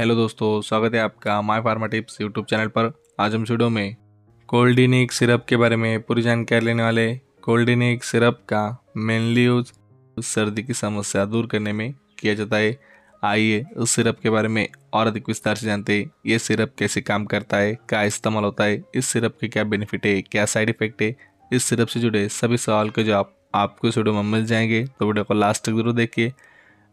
hello दोस्तों स्वागत है आपका my pharma tips YouTube channel पर आज हम वीडियो में कोल्डिनिक सिरप के बारे में पूरी जानकारी लेने वाले कोल्डिनिक सिरप का मेनली यूज सर्दी की समस्या दूर करने में किया जाता है आइए उस सिरप के बारे में और अधिक विस्तार से जानते हैं ये सिरप कैसे काम करता है क्या इस्तेमाल होता है इस सिरप के क्या बेनिफिट है क्या साइड इफेक्ट है इस सिरप से जुड़े सभी सवाल के जवाब आपको इस वीडियो में मिल जाएंगे तो वीडियो को लास्ट तक जरूर देखिए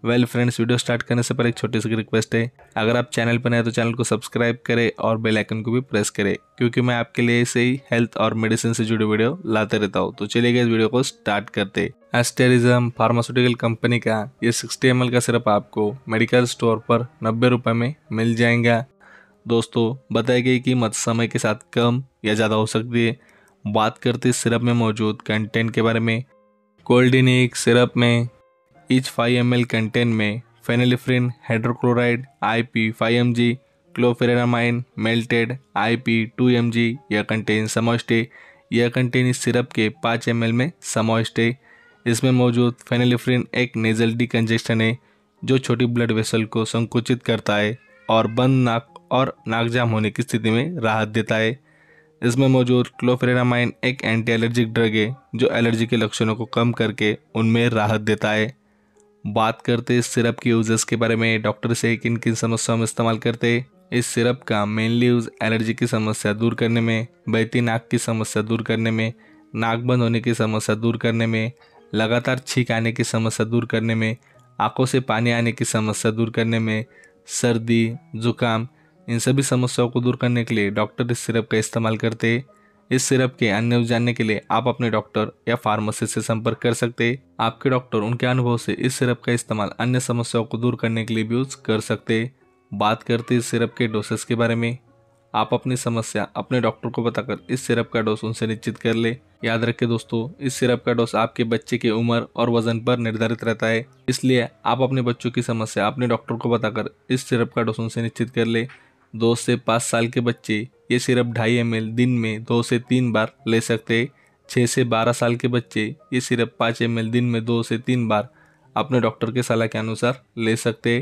वेल फ्रेंड्स वीडियो स्टार्ट करने से पर एक छोटी सी रिक्वेस्ट है अगर आप चैनल पर नए तो चैनल को सब्सक्राइब करें और बेल आइकन को भी प्रेस करें क्योंकि मैं आपके लिए ऐसे ही हेल्थ और मेडिसिन से जुड़ी वीडियो लाते रहता हूँ तो चलिए इस वीडियो को स्टार्ट करते एस्टेरिज्म फार्मास्यूटिकल कंपनी का ये सिक्सटी एम का सिर्फ आपको मेडिकल स्टोर पर नब्बे रुपये में मिल जाएगा दोस्तों बताई गई मत समय के साथ कम या ज़्यादा हो सकती है बात करते सिरप में मौजूद कंटेंट के बारे में कोल्ड सिरप में each 5 ml contain में phenylephrine hydrochloride IP जी chlorpheniramine maleate I P two M G यह कंटेन समोस्टे यह कंटेन इस सिरप के पाँच एम में समोस्टे इसमें मौजूद फेनिलिफ्रिन एक नेजल डी डिकंजेस्टन है जो छोटी ब्लड वेसल को संकुचित करता है और बंद नाक और नाकजाम होने की स्थिति में राहत देता है इसमें मौजूद क्लोफेरामाइन एक एंटी एलर्जिक ड्रग है जो एलर्जी के लक्षणों को कम करके उनमें राहत देता है बात करते इस सिरप के यूजेस के बारे में डॉक्टर से किन किन समस्याओं में इस्तेमाल करते इस सिरप का मेनली यूज़ एलर्जी की समस्या दूर करने में बहती नाक की समस्या दूर करने में नाक बंद होने की समस्या दूर करने में लगातार छींक आने की समस्या दूर करने में आंखों से पानी आने की समस्या दूर करने में सर्दी जुकाम इन सभी समस्याओं को दूर करने के लिए डॉक्टर इस सिरप का इस्तेमाल करते इस सिरप के अन्य जानने के लिए आप अपने डॉक्टर या फार्मासिस्ट से संपर्क कर सकते हैं आपके डॉक्टर उनके अनुभव से इस सिरप का इस्तेमाल अन्य समस्याओं को दूर करने के लिए भी यूज कर सकते बात करते इस सिरप के डोसेस के बारे में आप अपनी समस्या अपने डॉक्टर को बताकर इस सिरप का डोज उनसे निश्चित कर ले याद रखें दोस्तों इस सिरप का डोज आपके बच्चे की उम्र और वजन पर निर्धारित रहता है इसलिए आप अपने बच्चों की समस्या अपने डॉक्टर को बताकर इस सिरप का डोज उनसे निश्चित कर ले दो से पाँच साल के बच्चे ये सिर्फ ढाई एम दिन में दो से तीन बार ले सकते छः से बारह साल के बच्चे ये सिर्फ पाँच एम दिन में दो से तीन बार अपने डॉक्टर के सलाह के अनुसार ले सकते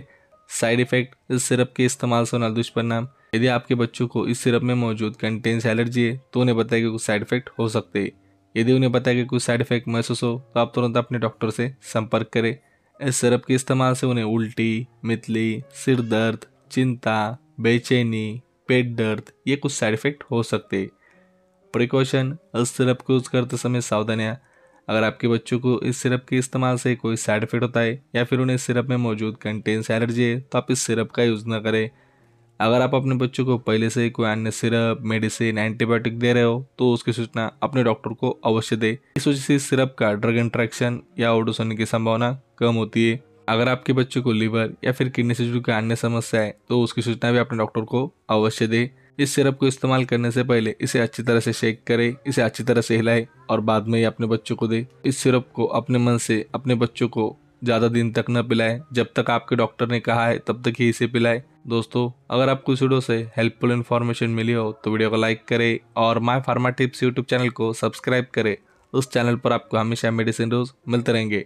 साइड इफ़ेक्ट इस सिरप के इस्तेमाल से होना दुष्परिणाम यदि आपके बच्चों को इस सिरप में मौजूद कंटेंस एलर्जी है तो उन्हें बताया कि कुछ साइड इफ़ेक्ट हो सकते यदि उन्हें बताया कि कुछ साइड इफ़ेक्ट महसूस हो तो आप तुरंत अपने डॉक्टर से संपर्क करें इस सिरप के इस्तेमाल से उन्हें उल्टी मितली सिर दर्द चिंता बेचैनी पेट दर्द ये कुछ साइड इफ़ेक्ट हो सकते प्रिकॉशन इस सिरप को यूज़ करते समय सावधानियाँ अगर आपके बच्चों को इस सिरप के इस्तेमाल से कोई साइड इफ़ेक्ट होता है या फिर उन्हें सिरप में मौजूद कंटेंस से एलर्जी है तो आप इस सिरप का यूज़ ना करें अगर आप अपने बच्चों को पहले से कोई अन्य सिरप मेडिसिन एंटीबायोटिक दे रहे हो तो उसकी सूचना अपने डॉक्टर को अवश्य दें इस वजह से इस सिरप का ड्रग इंट्रैक्शन या ओडोसन की संभावना कम होती है अगर आपके बच्चे को लीवर या फिर किडनी से जुड़ी अन्य समस्या है तो उसकी सूचना भी अपने डॉक्टर को अवश्य दे इस सिरप को इस्तेमाल करने से पहले इसे अच्छी तरह से शेक करें इसे अच्छी तरह से हिलाएं और बाद में ही अपने बच्चों को दें इस सिरप को अपने मन से अपने बच्चों को ज़्यादा दिन तक न पिलाएं जब तक आपके डॉक्टर ने कहा है तब तक ही इसे पिलाएं दोस्तों अगर आपको इस वीडियो से हेल्पफुल इन्फॉर्मेशन मिली हो तो वीडियो को लाइक करें और my pharma tips YouTube channel को सब्सक्राइब करें उस चैनल पर आपको हमेशा मेडिसिन रोज मिलते रहेंगे